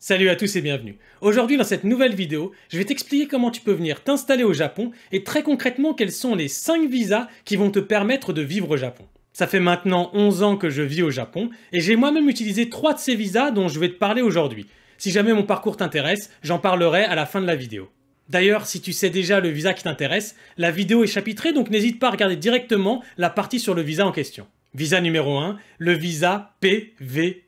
Salut à tous et bienvenue. Aujourd'hui dans cette nouvelle vidéo, je vais t'expliquer comment tu peux venir t'installer au Japon et très concrètement quels sont les 5 visas qui vont te permettre de vivre au Japon. Ça fait maintenant 11 ans que je vis au Japon et j'ai moi-même utilisé 3 de ces visas dont je vais te parler aujourd'hui. Si jamais mon parcours t'intéresse, j'en parlerai à la fin de la vidéo. D'ailleurs, si tu sais déjà le visa qui t'intéresse, la vidéo est chapitrée donc n'hésite pas à regarder directement la partie sur le visa en question. Visa numéro 1, le visa PVP.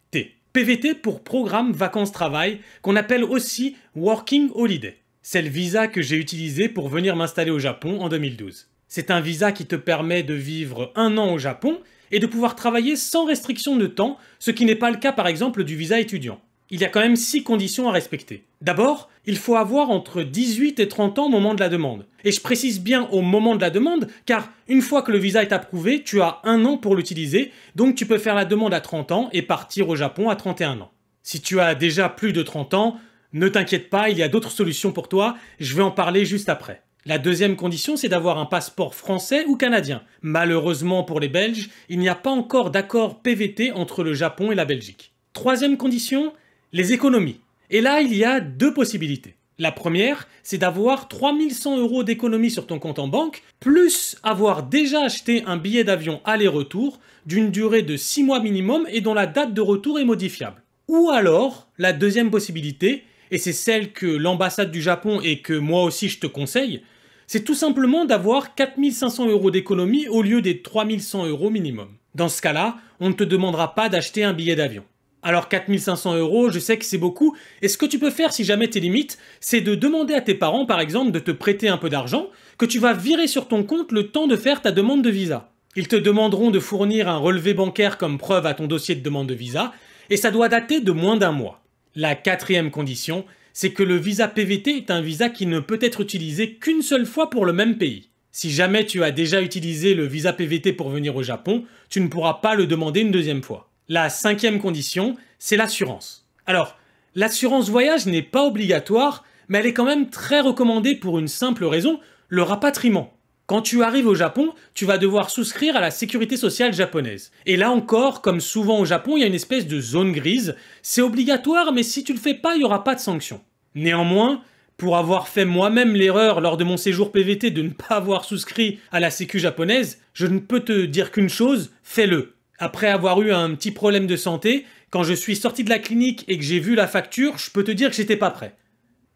PVT pour programme vacances-travail, qu'on appelle aussi Working Holiday. C'est le visa que j'ai utilisé pour venir m'installer au Japon en 2012. C'est un visa qui te permet de vivre un an au Japon et de pouvoir travailler sans restriction de temps, ce qui n'est pas le cas par exemple du visa étudiant il y a quand même six conditions à respecter. D'abord, il faut avoir entre 18 et 30 ans au moment de la demande. Et je précise bien au moment de la demande, car une fois que le visa est approuvé, tu as un an pour l'utiliser, donc tu peux faire la demande à 30 ans et partir au Japon à 31 ans. Si tu as déjà plus de 30 ans, ne t'inquiète pas, il y a d'autres solutions pour toi, je vais en parler juste après. La deuxième condition, c'est d'avoir un passeport français ou canadien. Malheureusement pour les Belges, il n'y a pas encore d'accord PVT entre le Japon et la Belgique. Troisième condition, les économies. Et là, il y a deux possibilités. La première, c'est d'avoir 3100 euros d'économies sur ton compte en banque, plus avoir déjà acheté un billet d'avion aller-retour d'une durée de 6 mois minimum et dont la date de retour est modifiable. Ou alors, la deuxième possibilité, et c'est celle que l'ambassade du Japon et que moi aussi je te conseille, c'est tout simplement d'avoir 4500 euros d'économie au lieu des 3100 euros minimum. Dans ce cas-là, on ne te demandera pas d'acheter un billet d'avion. Alors 4500 euros, je sais que c'est beaucoup, et ce que tu peux faire si jamais t'es limites, c'est de demander à tes parents par exemple de te prêter un peu d'argent, que tu vas virer sur ton compte le temps de faire ta demande de visa. Ils te demanderont de fournir un relevé bancaire comme preuve à ton dossier de demande de visa, et ça doit dater de moins d'un mois. La quatrième condition, c'est que le visa PVT est un visa qui ne peut être utilisé qu'une seule fois pour le même pays. Si jamais tu as déjà utilisé le visa PVT pour venir au Japon, tu ne pourras pas le demander une deuxième fois. La cinquième condition, c'est l'assurance. Alors, l'assurance voyage n'est pas obligatoire, mais elle est quand même très recommandée pour une simple raison, le rapatriement. Quand tu arrives au Japon, tu vas devoir souscrire à la sécurité sociale japonaise. Et là encore, comme souvent au Japon, il y a une espèce de zone grise. C'est obligatoire, mais si tu le fais pas, il n'y aura pas de sanction. Néanmoins, pour avoir fait moi-même l'erreur lors de mon séjour PVT de ne pas avoir souscrit à la sécu japonaise, je ne peux te dire qu'une chose, fais-le après avoir eu un petit problème de santé, quand je suis sorti de la clinique et que j'ai vu la facture, je peux te dire que j'étais pas prêt.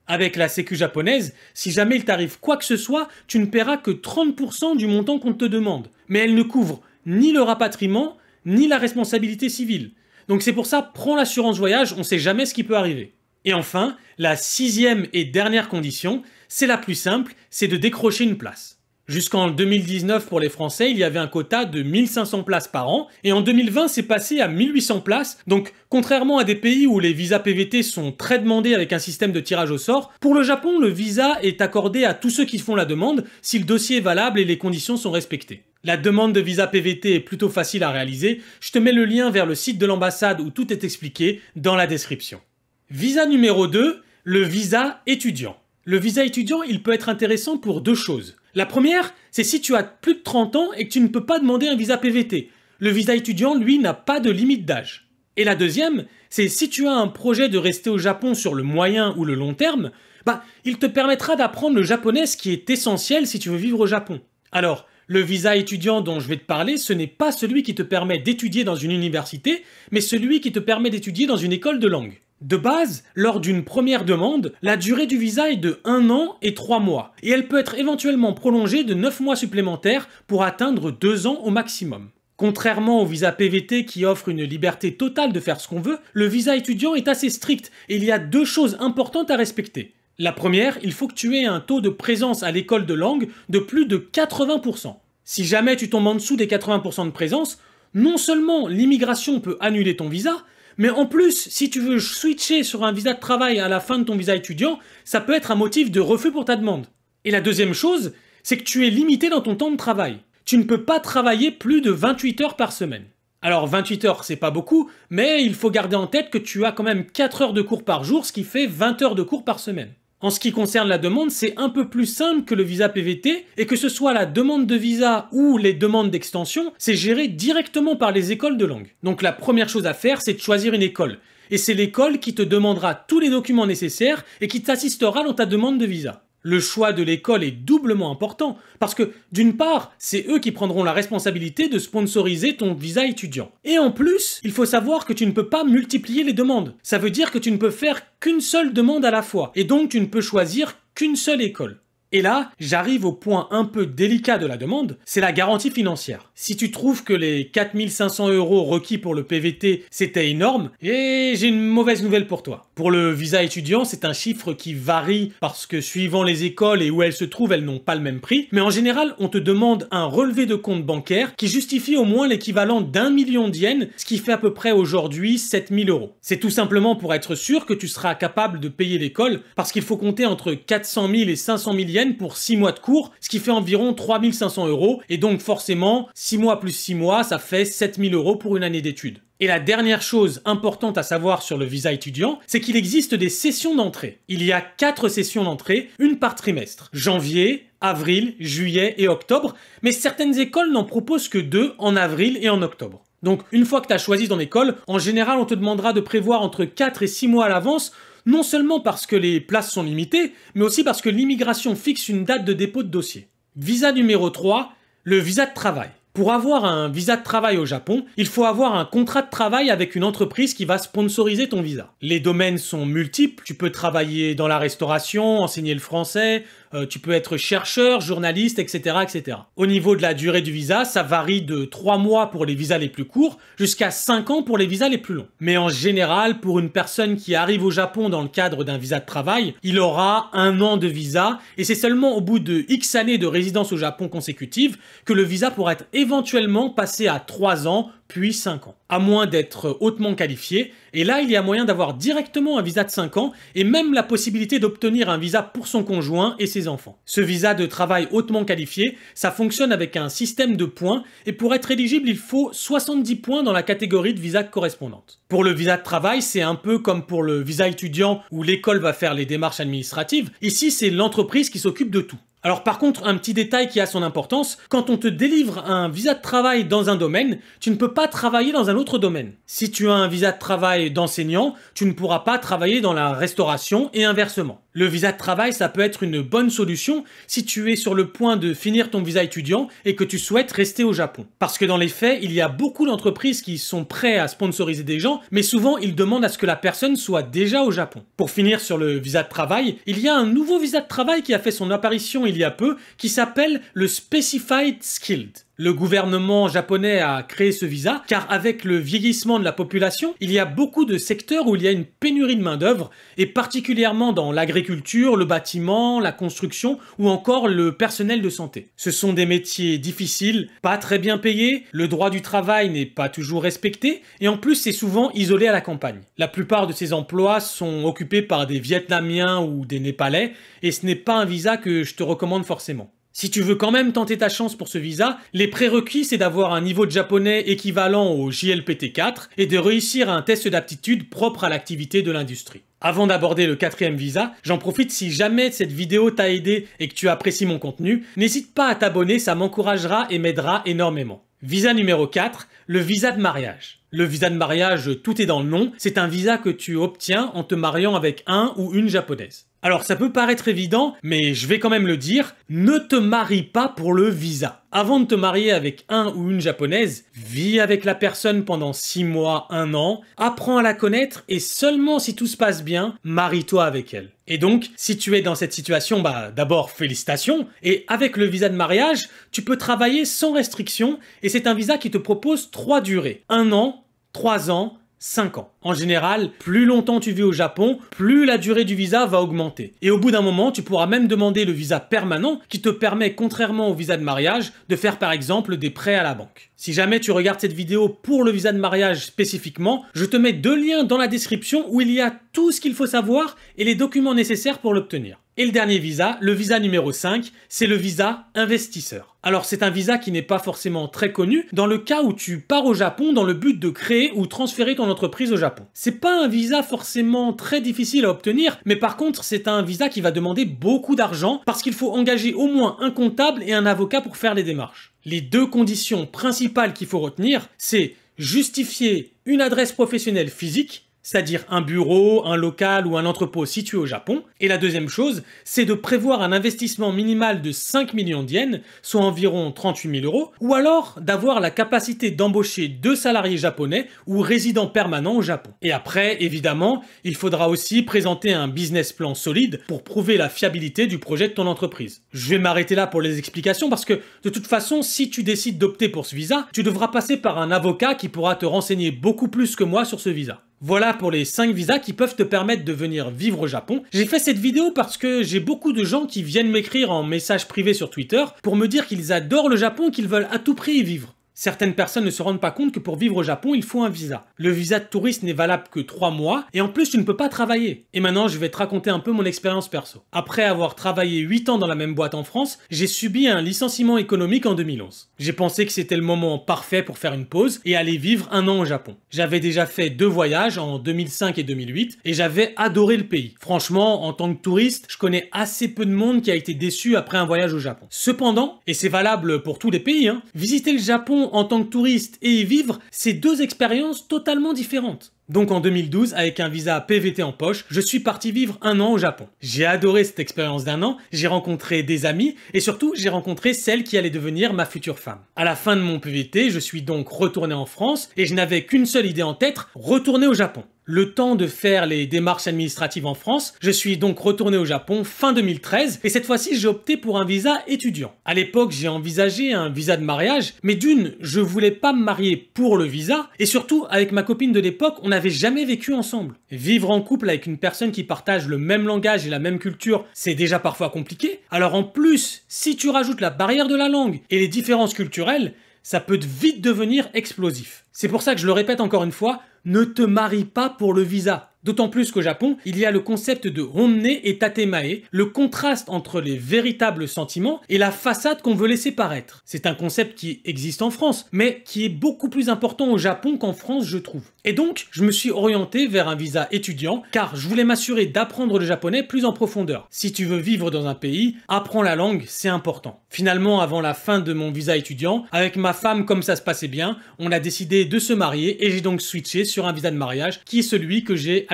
Avec la sécu japonaise, si jamais il t'arrive quoi que ce soit, tu ne paieras que 30% du montant qu'on te demande. Mais elle ne couvre ni le rapatriement, ni la responsabilité civile. Donc c'est pour ça, prends l'assurance voyage, on ne sait jamais ce qui peut arriver. Et enfin, la sixième et dernière condition, c'est la plus simple, c'est de décrocher une place. Jusqu'en 2019, pour les Français, il y avait un quota de 1500 places par an, et en 2020, c'est passé à 1800 places. Donc, contrairement à des pays où les visas PVT sont très demandés avec un système de tirage au sort, pour le Japon, le visa est accordé à tous ceux qui font la demande si le dossier est valable et les conditions sont respectées. La demande de visa PVT est plutôt facile à réaliser. Je te mets le lien vers le site de l'ambassade où tout est expliqué dans la description. Visa numéro 2, le visa étudiant. Le visa étudiant, il peut être intéressant pour deux choses. La première, c'est si tu as plus de 30 ans et que tu ne peux pas demander un visa PVT. Le visa étudiant, lui, n'a pas de limite d'âge. Et la deuxième, c'est si tu as un projet de rester au Japon sur le moyen ou le long terme, bah, il te permettra d'apprendre le japonais, ce qui est essentiel si tu veux vivre au Japon. Alors, le visa étudiant dont je vais te parler, ce n'est pas celui qui te permet d'étudier dans une université, mais celui qui te permet d'étudier dans une école de langue. De base, lors d'une première demande, la durée du visa est de 1 an et 3 mois, et elle peut être éventuellement prolongée de 9 mois supplémentaires pour atteindre 2 ans au maximum. Contrairement au visa PVT qui offre une liberté totale de faire ce qu'on veut, le visa étudiant est assez strict et il y a deux choses importantes à respecter. La première, il faut que tu aies un taux de présence à l'école de langue de plus de 80%. Si jamais tu tombes en dessous des 80% de présence, non seulement l'immigration peut annuler ton visa, mais en plus, si tu veux switcher sur un visa de travail à la fin de ton visa étudiant, ça peut être un motif de refus pour ta demande. Et la deuxième chose, c'est que tu es limité dans ton temps de travail. Tu ne peux pas travailler plus de 28 heures par semaine. Alors 28 heures, c'est pas beaucoup, mais il faut garder en tête que tu as quand même 4 heures de cours par jour, ce qui fait 20 heures de cours par semaine en ce qui concerne la demande, c'est un peu plus simple que le visa PVT, et que ce soit la demande de visa ou les demandes d'extension, c'est géré directement par les écoles de langue. Donc la première chose à faire, c'est de choisir une école. Et c'est l'école qui te demandera tous les documents nécessaires et qui t'assistera dans ta demande de visa. Le choix de l'école est doublement important, parce que d'une part, c'est eux qui prendront la responsabilité de sponsoriser ton visa étudiant. Et en plus, il faut savoir que tu ne peux pas multiplier les demandes. Ça veut dire que tu ne peux faire qu'une seule demande à la fois, et donc tu ne peux choisir qu'une seule école. Et là, j'arrive au point un peu délicat de la demande, c'est la garantie financière. Si tu trouves que les 4500 euros requis pour le PVT, c'était énorme, et j'ai une mauvaise nouvelle pour toi. Pour le visa étudiant, c'est un chiffre qui varie parce que suivant les écoles et où elles se trouvent, elles n'ont pas le même prix, mais en général, on te demande un relevé de compte bancaire qui justifie au moins l'équivalent d'un million yens, ce qui fait à peu près aujourd'hui 7000 euros. C'est tout simplement pour être sûr que tu seras capable de payer l'école, parce qu'il faut compter entre 400 000 et 500 000 yens pour 6 mois de cours, ce qui fait environ 3500 euros. Et donc forcément, 6 mois plus 6 mois, ça fait 7000 euros pour une année d'études. Et la dernière chose importante à savoir sur le visa étudiant, c'est qu'il existe des sessions d'entrée. Il y a 4 sessions d'entrée, une par trimestre. Janvier, avril, juillet et octobre, mais certaines écoles n'en proposent que deux en avril et en octobre. Donc une fois que tu as choisi ton école, en général on te demandera de prévoir entre 4 et 6 mois à l'avance non seulement parce que les places sont limitées, mais aussi parce que l'immigration fixe une date de dépôt de dossier. Visa numéro 3, le visa de travail. Pour avoir un visa de travail au Japon, il faut avoir un contrat de travail avec une entreprise qui va sponsoriser ton visa. Les domaines sont multiples, tu peux travailler dans la restauration, enseigner le français, euh, tu peux être chercheur, journaliste, etc., etc. Au niveau de la durée du visa, ça varie de 3 mois pour les visas les plus courts jusqu'à 5 ans pour les visas les plus longs. Mais en général, pour une personne qui arrive au Japon dans le cadre d'un visa de travail, il aura un an de visa et c'est seulement au bout de X années de résidence au Japon consécutive que le visa pourra être éventuellement passé à 3 ans puis 5 ans, à moins d'être hautement qualifié, et là il y a moyen d'avoir directement un visa de 5 ans et même la possibilité d'obtenir un visa pour son conjoint et ses enfants. Ce visa de travail hautement qualifié, ça fonctionne avec un système de points, et pour être éligible il faut 70 points dans la catégorie de visa correspondante. Pour le visa de travail, c'est un peu comme pour le visa étudiant où l'école va faire les démarches administratives, ici c'est l'entreprise qui s'occupe de tout. Alors par contre, un petit détail qui a son importance, quand on te délivre un visa de travail dans un domaine, tu ne peux pas travailler dans un autre domaine. Si tu as un visa de travail d'enseignant, tu ne pourras pas travailler dans la restauration et inversement. Le visa de travail, ça peut être une bonne solution si tu es sur le point de finir ton visa étudiant et que tu souhaites rester au Japon. Parce que dans les faits, il y a beaucoup d'entreprises qui sont prêtes à sponsoriser des gens, mais souvent ils demandent à ce que la personne soit déjà au Japon. Pour finir sur le visa de travail, il y a un nouveau visa de travail qui a fait son apparition il y a peu, qui s'appelle le Specified Skilled. Le gouvernement japonais a créé ce visa car avec le vieillissement de la population, il y a beaucoup de secteurs où il y a une pénurie de main-d'œuvre et particulièrement dans l'agriculture, le bâtiment, la construction ou encore le personnel de santé. Ce sont des métiers difficiles, pas très bien payés, le droit du travail n'est pas toujours respecté et en plus c'est souvent isolé à la campagne. La plupart de ces emplois sont occupés par des Vietnamiens ou des Népalais et ce n'est pas un visa que je te recommande forcément. Si tu veux quand même tenter ta chance pour ce visa, les prérequis c'est d'avoir un niveau de japonais équivalent au JLPT4 et de réussir un test d'aptitude propre à l'activité de l'industrie. Avant d'aborder le quatrième visa, j'en profite si jamais cette vidéo t'a aidé et que tu apprécies mon contenu, n'hésite pas à t'abonner, ça m'encouragera et m'aidera énormément. Visa numéro 4, le visa de mariage. Le visa de mariage, tout est dans le nom, c'est un visa que tu obtiens en te mariant avec un ou une japonaise. Alors ça peut paraître évident, mais je vais quand même le dire, ne te marie pas pour le visa. Avant de te marier avec un ou une japonaise, vis avec la personne pendant 6 mois, 1 an, apprends à la connaître et seulement si tout se passe bien, marie-toi avec elle. Et donc, si tu es dans cette situation, bah d'abord félicitations et avec le visa de mariage, tu peux travailler sans restriction et c'est un visa qui te propose 3 durées. 1 an, 3 ans 5 ans. En général, plus longtemps tu vis au Japon, plus la durée du visa va augmenter. Et au bout d'un moment, tu pourras même demander le visa permanent qui te permet, contrairement au visa de mariage, de faire par exemple des prêts à la banque. Si jamais tu regardes cette vidéo pour le visa de mariage spécifiquement, je te mets deux liens dans la description où il y a tout ce qu'il faut savoir et les documents nécessaires pour l'obtenir. Et le dernier visa, le visa numéro 5, c'est le visa investisseur. Alors c'est un visa qui n'est pas forcément très connu dans le cas où tu pars au Japon dans le but de créer ou transférer ton entreprise au Japon. C'est pas un visa forcément très difficile à obtenir, mais par contre c'est un visa qui va demander beaucoup d'argent parce qu'il faut engager au moins un comptable et un avocat pour faire les démarches. Les deux conditions principales qu'il faut retenir, c'est justifier une adresse professionnelle physique c'est-à-dire un bureau, un local ou un entrepôt situé au Japon. Et la deuxième chose, c'est de prévoir un investissement minimal de 5 millions d'yens, soit environ 38 000 euros, ou alors d'avoir la capacité d'embaucher deux salariés japonais ou résidents permanents au Japon. Et après, évidemment, il faudra aussi présenter un business plan solide pour prouver la fiabilité du projet de ton entreprise. Je vais m'arrêter là pour les explications parce que de toute façon, si tu décides d'opter pour ce visa, tu devras passer par un avocat qui pourra te renseigner beaucoup plus que moi sur ce visa. Voilà pour les 5 visas qui peuvent te permettre de venir vivre au Japon. J'ai fait cette vidéo parce que j'ai beaucoup de gens qui viennent m'écrire en message privé sur Twitter pour me dire qu'ils adorent le Japon et qu'ils veulent à tout prix y vivre. Certaines personnes ne se rendent pas compte que pour vivre au Japon, il faut un visa. Le visa de touriste n'est valable que 3 mois, et en plus tu ne peux pas travailler. Et maintenant je vais te raconter un peu mon expérience perso. Après avoir travaillé 8 ans dans la même boîte en France, j'ai subi un licenciement économique en 2011. J'ai pensé que c'était le moment parfait pour faire une pause et aller vivre un an au Japon. J'avais déjà fait deux voyages en 2005 et 2008, et j'avais adoré le pays. Franchement, en tant que touriste, je connais assez peu de monde qui a été déçu après un voyage au Japon. Cependant, et c'est valable pour tous les pays, hein, visiter le Japon en tant que touriste et y vivre, c'est deux expériences totalement différentes. Donc en 2012, avec un visa PVT en poche, je suis parti vivre un an au Japon. J'ai adoré cette expérience d'un an, j'ai rencontré des amis et surtout j'ai rencontré celle qui allait devenir ma future femme. À la fin de mon PVT, je suis donc retourné en France et je n'avais qu'une seule idée en tête, retourner au Japon le temps de faire les démarches administratives en France. Je suis donc retourné au Japon fin 2013 et cette fois-ci j'ai opté pour un visa étudiant. À l'époque j'ai envisagé un visa de mariage, mais d'une, je voulais pas me marier pour le visa et surtout avec ma copine de l'époque on n'avait jamais vécu ensemble. Vivre en couple avec une personne qui partage le même langage et la même culture c'est déjà parfois compliqué. Alors en plus, si tu rajoutes la barrière de la langue et les différences culturelles, ça peut vite devenir explosif. C'est pour ça que je le répète encore une fois, ne te marie pas pour le visa. D'autant plus qu'au Japon, il y a le concept de honne et tatemae, le contraste entre les véritables sentiments et la façade qu'on veut laisser paraître. C'est un concept qui existe en France, mais qui est beaucoup plus important au Japon qu'en France, je trouve. Et donc, je me suis orienté vers un visa étudiant, car je voulais m'assurer d'apprendre le japonais plus en profondeur. Si tu veux vivre dans un pays, apprends la langue, c'est important. Finalement, avant la fin de mon visa étudiant, avec ma femme, comme ça se passait bien, on a décidé de se marier et j'ai donc switché sur un visa de mariage qui est celui que j'ai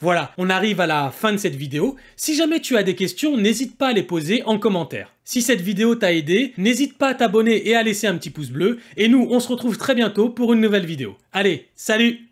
voilà, on arrive à la fin de cette vidéo. Si jamais tu as des questions, n'hésite pas à les poser en commentaire. Si cette vidéo t'a aidé, n'hésite pas à t'abonner et à laisser un petit pouce bleu. Et nous, on se retrouve très bientôt pour une nouvelle vidéo. Allez, salut